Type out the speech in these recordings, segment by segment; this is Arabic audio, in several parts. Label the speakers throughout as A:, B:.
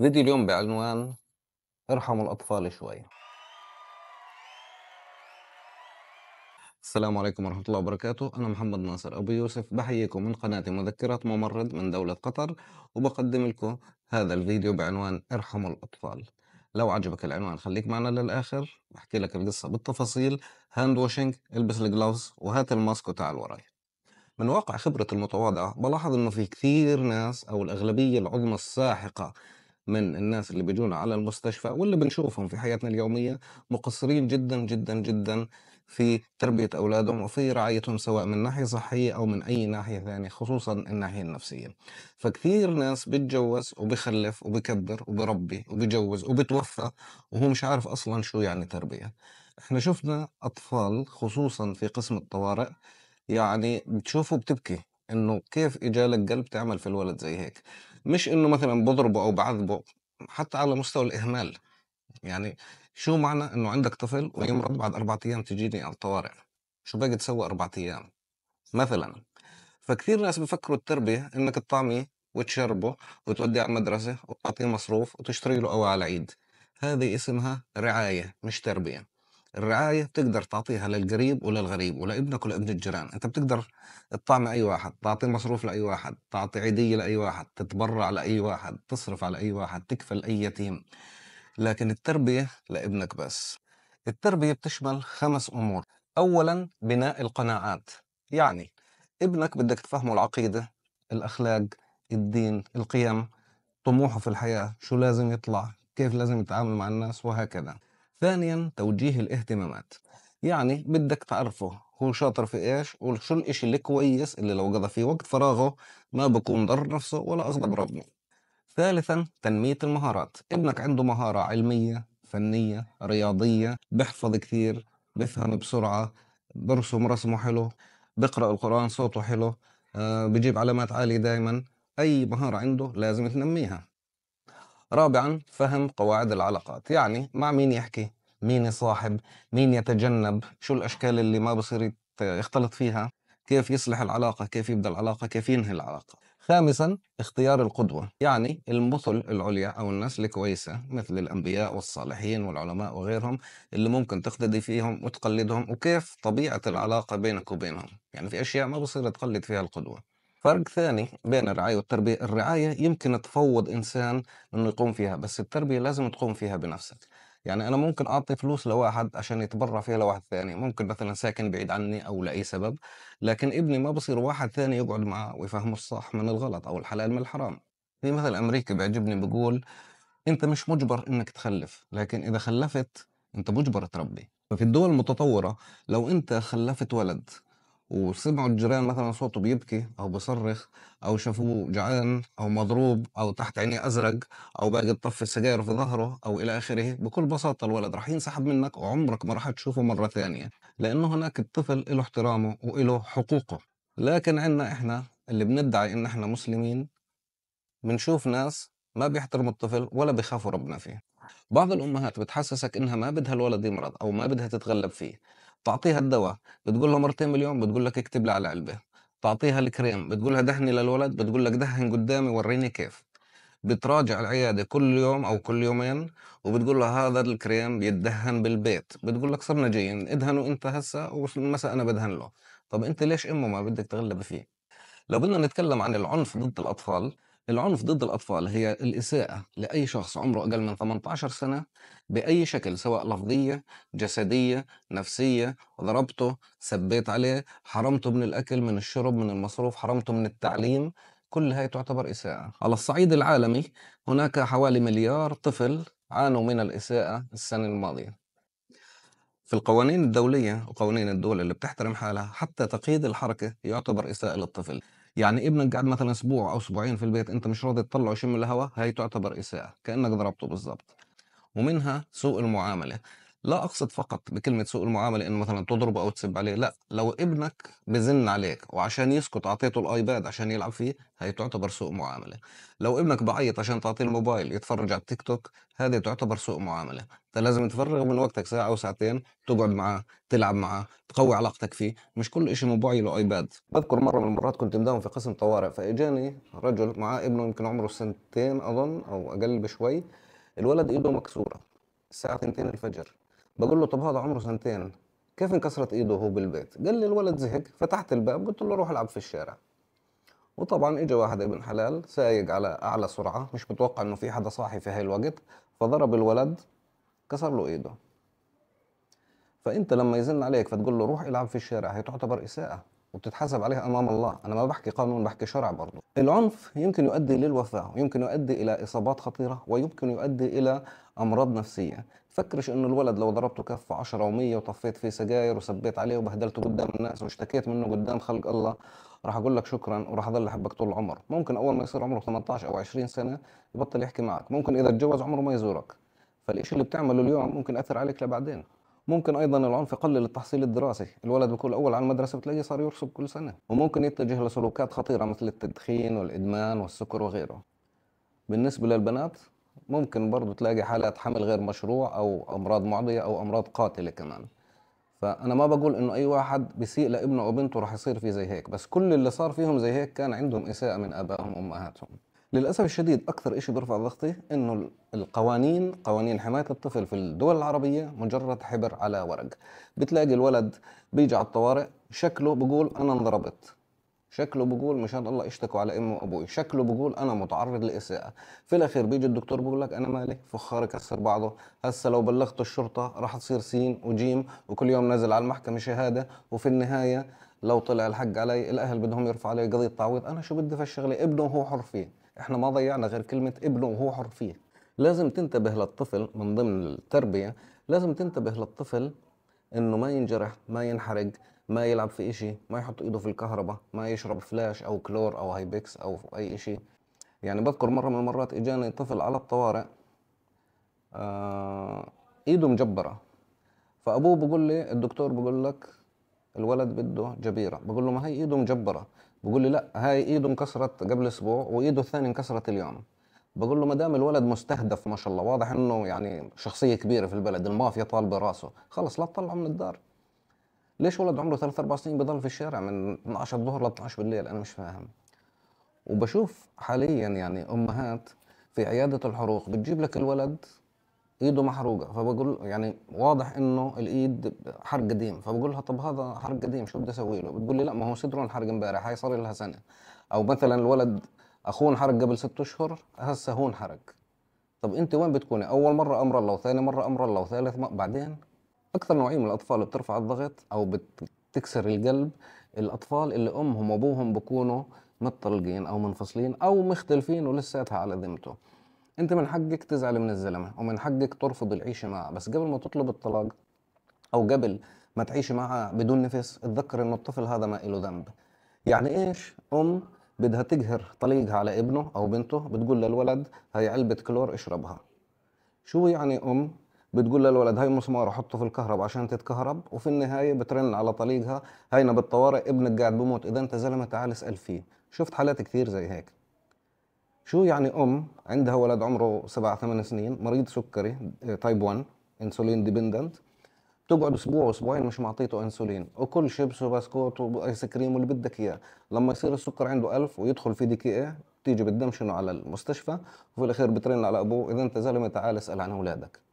A: فيديو اليوم بعنوان ارحموا الأطفال شوي السلام عليكم ورحمة الله وبركاته أنا محمد ناصر أبو يوسف بحييكم من قناة مذكرات ممرض من دولة قطر وبقدم لكم هذا الفيديو بعنوان ارحموا الأطفال لو عجبك العنوان خليك معنا للآخر بحكي لك القصة بالتفاصيل هاند واشنج البس الجلوفز وهات الماسك وتعال وراي من واقع خبرة المتواضعة بلاحظ انه في كثير ناس او الاغلبية العظمى الساحقة من الناس اللي بيجونا على المستشفى واللي بنشوفهم في حياتنا اليومية مقصرين جدا جدا جدا في تربية أولادهم وفي رعايتهم سواء من ناحية صحية أو من أي ناحية ثانية خصوصا الناحية النفسية فكثير ناس بتجوز وبخلف وبكبر وبربي وبجوز وبتوفى وهو مش عارف أصلا شو يعني تربية احنا شفنا أطفال خصوصا في قسم الطوارئ يعني بتشوفه بتبكي انه كيف اجالك قلب تعمل في الولد زي هيك مش انه مثلا بضربه او بعذبه حتى على مستوى الاهمال يعني شو معنى انه عندك طفل ويمرض بعد اربع ايام تجيني على الطوارئ شو باقي تسوي اربع ايام مثلا فكثير ناس بفكروا التربيه انك تطعميه وتشربه وتوديه على المدرسه وتعطيه مصروف وتشتري له قهوه على العيد هذه اسمها رعايه مش تربيه الرعايه بتقدر تعطيها للقريب وللغريب ولابنك ولابن الجيران انت بتقدر تطعم اي واحد تعطي مصروف لاي واحد تعطي عيديه لاي واحد تتبرع لاي واحد تصرف على اي واحد تكفل اي يتيم لكن التربيه لابنك بس التربيه بتشمل خمس امور اولا بناء القناعات يعني ابنك بدك تفهمه العقيده الاخلاق الدين القيم طموحه في الحياه شو لازم يطلع كيف لازم يتعامل مع الناس وهكذا ثانيا توجيه الاهتمامات يعني بدك تعرفه هو شاطر في ايش وشو الاشي اللي كويس اللي لو قضى فيه وقت فراغه ما بكون ضر نفسه ولا اغضب ربنا ثالثا تنمية المهارات ابنك عنده مهارة علمية فنية رياضية بحفظ كثير بفهم بسرعة برسم رسمه حلو بقرأ القرآن صوته حلو آه، بجيب علامات عالية دايما أي مهارة عنده لازم تنميها رابعا فهم قواعد العلاقات يعني مع مين يحكي مين يصاحب مين يتجنب شو الأشكال اللي ما بصير يختلط فيها كيف يصلح العلاقة كيف يبدأ العلاقة كيف ينهي العلاقة خامسا اختيار القدوة يعني المثل العليا أو الناس الكويسة مثل الأنبياء والصالحين والعلماء وغيرهم اللي ممكن تقتدي فيهم وتقلدهم وكيف طبيعة العلاقة بينك وبينهم يعني في أشياء ما بصير تقلد فيها القدوة فرق ثاني بين الرعاية والتربية الرعاية يمكن تفوض إنسان إنه يقوم فيها بس التربية لازم تقوم فيها بنفسك يعني أنا ممكن أعطي فلوس لواحد عشان يتبرع فيها لواحد ثاني ممكن مثلا ساكن بعيد عني أو لأي سبب لكن ابني ما بصير واحد ثاني يقعد معاه ويفهمه الصح من الغلط أو الحلال من الحرام في مثل أمريكي بيعجبني بيقول أنت مش مجبر إنك تخلف لكن إذا خلفت أنت مجبر تربي ففي الدول المتطورة لو أنت خلفت ولد وسمعوا الجيران مثلا صوته بيبكي او بيصرخ او شافوه جعان او مضروب او تحت عينيه ازرق او باقي تطفي السجاير في ظهره او الى اخره بكل بساطه الولد راح ينسحب منك وعمرك ما راح تشوفه مره ثانيه لانه هناك الطفل له احترامه وله حقوقه لكن عندنا احنا اللي بندعي ان احنا مسلمين بنشوف ناس ما بيحترموا الطفل ولا بيخافوا ربنا فيه بعض الامهات بتحسسك انها ما بدها الولد يمرض او ما بدها تتغلب فيه تعطيها الدواء بتقول له مرتين باليوم بتقول لك اكتب لي على علبه تعطيها الكريم بتقول لها دهني للولد بتقول لك دهن قدامي وريني كيف بتراجع العياده كل يوم او كل يومين وبتقول له هذا الكريم بيدهن بالبيت بتقول لك صرنا جايين ادهنوا انت هسه ومساء انا بدهن له طب انت ليش امه ما بدك تغلب فيه لو بدنا نتكلم عن العنف ضد الاطفال العنف ضد الأطفال هي الإساءة لأي شخص عمره أقل من 18 سنة بأي شكل سواء لفظية، جسدية، نفسية، ضربته، سبيت عليه، حرمته من الأكل، من الشرب، من المصروف، حرمته من التعليم، كل هاي تعتبر إساءة. على الصعيد العالمي هناك حوالي مليار طفل عانوا من الإساءة السنة الماضية. في القوانين الدولية وقوانين الدول اللي بتحترم حالها حتى تقييد الحركة يعتبر إساءة للطفل يعني ابنك قاعد مثلا اسبوع او اسبوعين في البيت انت مش راضي تطلعه يشم الهواء هاي تعتبر اساءه كانك ضربته بالضبط ومنها سوء المعامله لا اقصد فقط بكلمه سوء المعامله انه مثلا تضربه او تسب عليه لا لو ابنك بزن عليك وعشان يسكت اعطيته الايباد عشان يلعب فيه هي تعتبر سوء معامله لو ابنك بعيط عشان تعطيه الموبايل يتفرج على التيك توك هذه تعتبر سوء معامله انت لازم تفرغ من وقتك ساعه او ساعتين تقعد معاه تلعب معاه تقوي علاقتك فيه مش كل شيء موبايل وايباد بذكر مره من المرات كنت مداوم في قسم طوارئ فاجاني رجل معاه ابنه يمكن عمره سنتين اظن او اقل بشوي الولد ايده مكسوره الساعه 2 الفجر بقول له طب هذا عمره سنتين كيف انكسرت ايده وهو بالبيت قال لي الولد زهق فتحت الباب قلت له روح العب في الشارع وطبعا اجى واحد ابن حلال سايق على اعلى سرعه مش متوقع انه في حدا صاحي في هاي الوقت فضرب الولد كسر له ايده فانت لما يزن عليك فتقول له روح العب في الشارع هي تعتبر اساءه وبتتحاسب عليها امام الله انا ما بحكي قانون بحكي شرع برضه العنف يمكن يؤدي للوفاه ويمكن يؤدي الى اصابات خطيره ويمكن يؤدي الى امراض نفسيه فكرش انه الولد لو ضربته كف 10 و100 وطفيت فيه سجاير وسبيت عليه وبهدلته قدام الناس واشتكيت منه قدام خلق الله راح اقول لك شكرا وراح اضل احبك طول العمر ممكن اول ما يصير عمره 18 او 20 سنه يبطل يحكي معك ممكن اذا تجوز عمره ما يزورك فالشيء اللي بتعمله اليوم ممكن ياثر عليك لبعدين ممكن ايضا العنف يقلل التحصيل الدراسي الولد بكل اول على المدرسه بتلاقيه صار يرسب كل سنه وممكن يتجه لسلوكات خطيره مثل التدخين والادمان والسكر وغيره بالنسبه للبنات ممكن برضو تلاقي حالات حمل غير مشروع أو أمراض معدية أو أمراض قاتلة كمان فأنا ما بقول إنه أي واحد بيسيء لابنه أو بنته رح يصير فيه زي هيك بس كل اللي صار فيهم زي هيك كان عندهم إساءة من آبائهم وأمهاتهم للأسف الشديد أكثر شيء بيرفع ضغطي إنه القوانين قوانين حماية الطفل في الدول العربية مجرد حبر على ورق بتلاقي الولد بيجي على الطوارئ شكله بقول أنا انضربت شكله بيقول مش هاد الله اشتكوا على امي وابوي شكله بيقول انا متعرض لاساءه في الاخير بيجي الدكتور بيقول لك انا مالي فخار يكسر بعضه هسه لو بلغت الشرطه راح تصير سين وجيم وكل يوم نازل على المحكمه شهاده وفي النهايه لو طلع الحق علي الاهل بدهم يرفعوا علي قضيه تعويض انا شو بدي في الشغله ابنه وهو حر فيه احنا ما ضيعنا غير كلمه ابنه وهو حر فيه لازم تنتبه للطفل من ضمن التربيه لازم تنتبه للطفل انه ما ينجرح ما ينحرق ما يلعب في إشي ما يحط إيده في الكهرباء ما يشرب فلاش أو كلور أو هايبكس أو أي إشي يعني بذكر مرة من المرات إجاني طفل على الطوارئ آه إيده مجبرة فأبوه بقول لي الدكتور بقول لك الولد بده جبيرة بقول له ما هي إيده مجبرة بقول لي لا هاي إيده انكسرت قبل أسبوع وإيده الثانية انكسرت اليوم بقول له ما دام الولد مستهدف ما شاء الله واضح انه يعني شخصيه كبيره في البلد المافيا طالبه راسه خلص لا تطلعه من الدار ليش ولد عمره ثلاث اربع سنين بضل في الشارع من 12 الظهر ل 12 بالليل انا مش فاهم وبشوف حاليا يعني امهات في عياده الحروق بتجيب لك الولد ايده محروقه فبقول يعني واضح انه الايد حرق قديم فبقول لها طب هذا حرق قديم شو بدي اسوي له بتقول لي لا ما هو صدره انحرق امبارح هاي صار لها سنه او مثلا الولد اخوه انحرق قبل ست اشهر هسه هو انحرق طب انت وين بتكوني اول مره امر الله وثاني مره امر الله وثالث ما بعدين اكثر نوعيه من الاطفال اللي بترفع الضغط او بتكسر القلب الاطفال اللي امهم وابوهم بكونوا متطلقين او منفصلين او مختلفين ولساتها على ذمته انت من حقك تزعل من الزلمه ومن حقك ترفض العيشه معه بس قبل ما تطلب الطلاق او قبل ما تعيش معه بدون نفس اتذكر انه الطفل هذا ما له ذنب يعني ايش ام بدها تقهر طليقها على ابنه او بنته بتقول للولد هاي علبه كلور اشربها شو يعني ام بتقول للولد هاي مسمار حطه في الكهرب عشان تتكهرب وفي النهايه بترن على طليقها هينا بالطوارئ ابنك قاعد بموت اذا انت زلمه تعال اسال فيه شفت حالات كثير زي هيك شو يعني ام عندها ولد عمره سبع ثمان سنين مريض سكري تايب 1 انسولين ديبندنت تقعد اسبوع اسبوعين مش معطيته انسولين وكل شيبس وبسكوت وايس كريم واللي بدك اياه لما يصير السكر عنده ألف ويدخل في دي كي ايه بتيجي بتدمشنه على المستشفى وفي الاخير بترن على ابوه اذا انت زلمه تعال اسال عن اولادك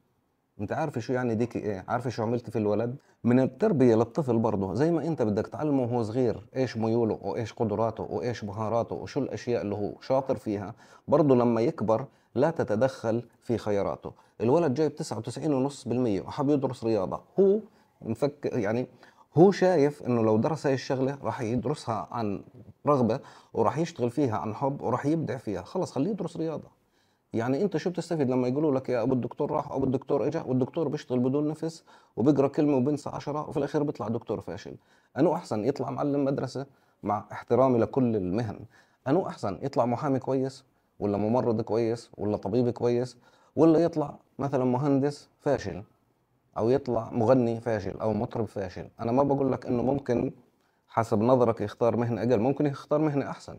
A: انت عارف شو يعني ديك ايه عارف شو عملت في الولد من التربيه للطفل برضه زي ما انت بدك تعلمه وهو صغير ايش ميوله وايش قدراته وايش مهاراته وشو الاشياء اللي هو شاطر فيها برضه لما يكبر لا تتدخل في خياراته الولد جايب 99.5% وحاب يدرس رياضه هو مفك يعني هو شايف انه لو درس هاي الشغله راح يدرسها عن رغبه وراح يشتغل فيها عن حب وراح يبدع فيها خلص خليه يدرس رياضه يعني انت شو بتستفيد لما يقولوا لك يا ابو الدكتور راح ابو الدكتور اجى والدكتور بيشتغل بدون نفس وبقرا كلمه وبنسى عشرة وفي الاخير بيطلع دكتور فاشل انو احسن يطلع معلم مدرسه مع احترامي لكل المهن انو احسن يطلع محامي كويس ولا ممرض كويس ولا طبيب كويس ولا يطلع مثلا مهندس فاشل او يطلع مغني فاشل او مطرب فاشل انا ما بقول لك انه ممكن حسب نظرك يختار مهنه اقل ممكن يختار مهنه احسن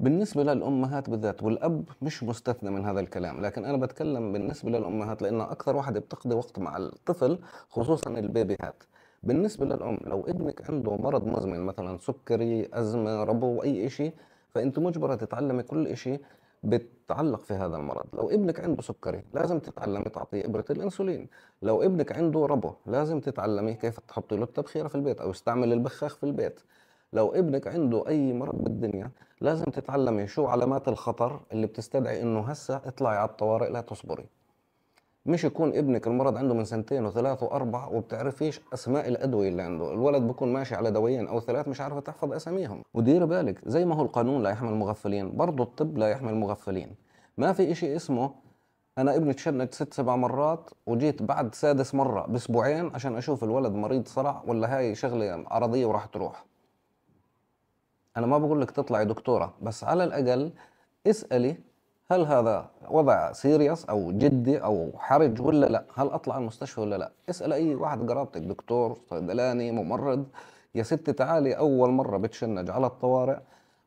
A: بالنسبة للأمهات بالذات والأب مش مستثنى من هذا الكلام لكن أنا بتكلم بالنسبة للأمهات لأن أكثر واحدة بتقضي وقت مع الطفل خصوصا البيبي هات بالنسبة للأم لو ابنك عنده مرض مزمن مثلا سكري أزمة ربو أي إشي فأنت مجبرة تتعلمي كل إشي بتعلق في هذا المرض لو ابنك عنده سكري لازم تتعلمي تعطيه إبرة الأنسولين لو ابنك عنده ربو لازم تتعلمي كيف تحطي له التبخيرة في البيت أو استعمل البخاخ في البيت لو ابنك عنده اي مرض بالدنيا لازم تتعلمي شو علامات الخطر اللي بتستدعي انه هسه اطلعي على الطوارئ لا تصبري مش يكون ابنك المرض عنده من سنتين وثلاث واربع وبتعرفيش اسماء الادويه اللي عنده، الولد بكون ماشي على دويين او ثلاث مش عارفه تحفظ اساميهم، ودير بالك زي ما هو القانون لا يحمي المغفلين، برضه الطب لا يحمي المغفلين، ما في إشي اسمه انا ابني تشنج ست سبع مرات وجيت بعد سادس مره باسبوعين عشان اشوف الولد مريض صرع ولا هاي شغله عرضيه وراح تروح انا ما بقول لك تطلعي دكتوره بس على الاقل اسالي هل هذا وضع سيريس او جدي او حرج ولا لا هل اطلع المستشفى ولا لا اسال اي واحد قرابتك دكتور صيدلاني ممرض يا ستي تعالي اول مره بتشنج على الطوارئ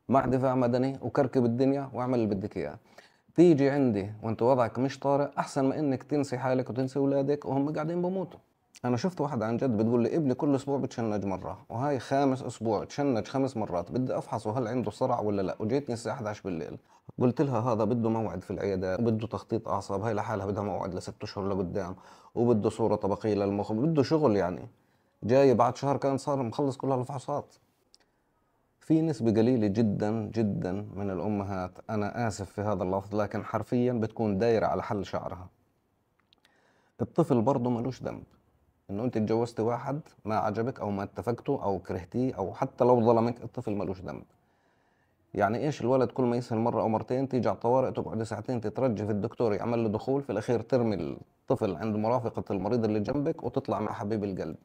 A: مع دفاع مدني وكركب الدنيا واعمل اللي بدك اياه تيجي عندي وانت وضعك مش طارئ احسن ما انك تنسي حالك وتنسي اولادك وهم قاعدين بموتوا انا شفت واحد عن جد بتقول لي ابني كل اسبوع بتشنج مره وهاي خامس اسبوع تشنج خمس مرات بدي افحصه هل عنده صرع ولا لا وجيتني الساعه 11 بالليل قلت لها هذا بده موعد في العياده وبده تخطيط اعصاب هاي لحالها بدها موعد لست اشهر لقدام وبده صوره طبقيه للمخ بده شغل يعني جاي بعد شهر كان صار مخلص كل هالفحوصات في نسبة قليلة جدا جدا من الأمهات أنا آسف في هذا اللفظ لكن حرفيا بتكون دايرة على حل شعرها الطفل برضه ملوش ذنب انه انت اتجوزت واحد ما عجبك او ما اتفقتوا او كرهتيه او حتى لو ظلمك الطفل ملوش ذنب يعني ايش الولد كل ما يسهل مره او مرتين تيجي على الطوارئ تقعد ساعتين تترجف الدكتور يعمل له دخول في الاخير ترمي الطفل عند مرافقه المريض اللي جنبك وتطلع مع حبيب القلب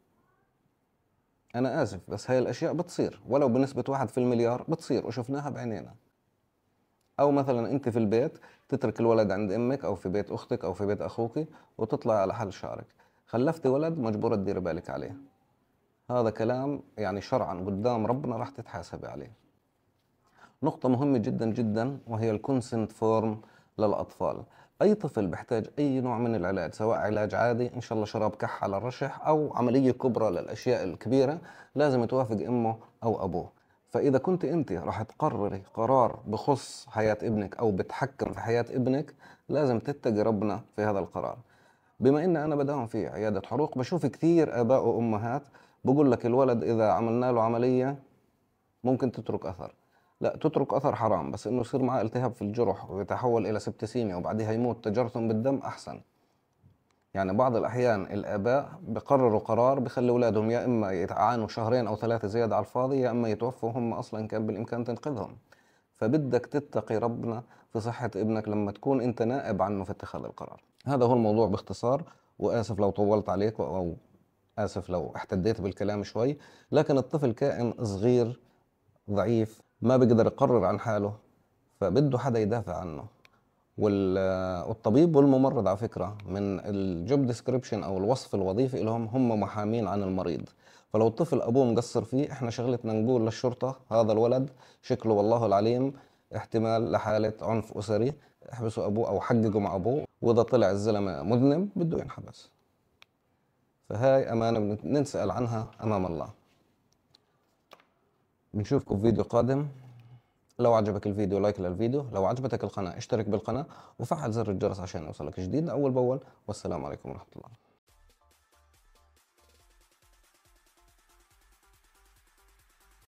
A: انا اسف بس هاي الاشياء بتصير ولو بنسبه واحد في المليار بتصير وشفناها بعينينا او مثلا انت في البيت تترك الولد عند امك او في بيت اختك او في بيت اخوك وتطلع على حل شعرك خلفت ولد مجبورة تدير بالك عليه هذا كلام يعني شرعا قدام ربنا راح تتحاسبي عليه نقطة مهمة جدا جدا وهي الكونسنت فورم للأطفال أي طفل بحتاج أي نوع من العلاج سواء علاج عادي إن شاء الله شراب كح على الرشح أو عملية كبرى للأشياء الكبيرة لازم توافق أمه أو أبوه فإذا كنت أنت راح تقرري قرار بخص حياة ابنك أو بتحكم في حياة ابنك لازم تتقي ربنا في هذا القرار بما ان انا بداهم في عياده حروق بشوف كثير اباء وامهات بقول لك الولد اذا عملنا له عمليه ممكن تترك اثر لا تترك اثر حرام بس انه يصير معاه التهاب في الجرح ويتحول الى سبتسيميا وبعدها يموت تجرثم بالدم احسن يعني بعض الأحيان الآباء بقرروا قرار بخلي أولادهم يا إما يتعانوا شهرين أو ثلاثة زيادة على الفاضي يا إما يتوفوا هم أصلا كان بالإمكان تنقذهم فبدك تتقي ربنا في صحه ابنك لما تكون انت نائب عنه في اتخاذ القرار هذا هو الموضوع باختصار واسف لو طولت عليك او اسف لو احتديت بالكلام شوي لكن الطفل كائن صغير ضعيف ما بيقدر يقرر عن حاله فبده حدا يدافع عنه والطبيب والممرض على فكره من الجوب ديسكريبشن او الوصف الوظيفي لهم هم محامين عن المريض فلو الطفل ابوه مقصر فيه احنا شغلتنا نقول للشرطه هذا الولد شكله والله العليم احتمال لحالة عنف أسري احبسوا أبوه أو حققوا مع أبوه وإذا طلع الزلمة مذنب بده ينحبس فهاي أمانة ننسأل عنها أمام الله بنشوفكم في فيديو قادم لو عجبك الفيديو لايك للفيديو لو عجبتك القناة اشترك بالقناة وفعل زر الجرس عشان يوصلك جديد أول بأول والسلام عليكم ورحمة الله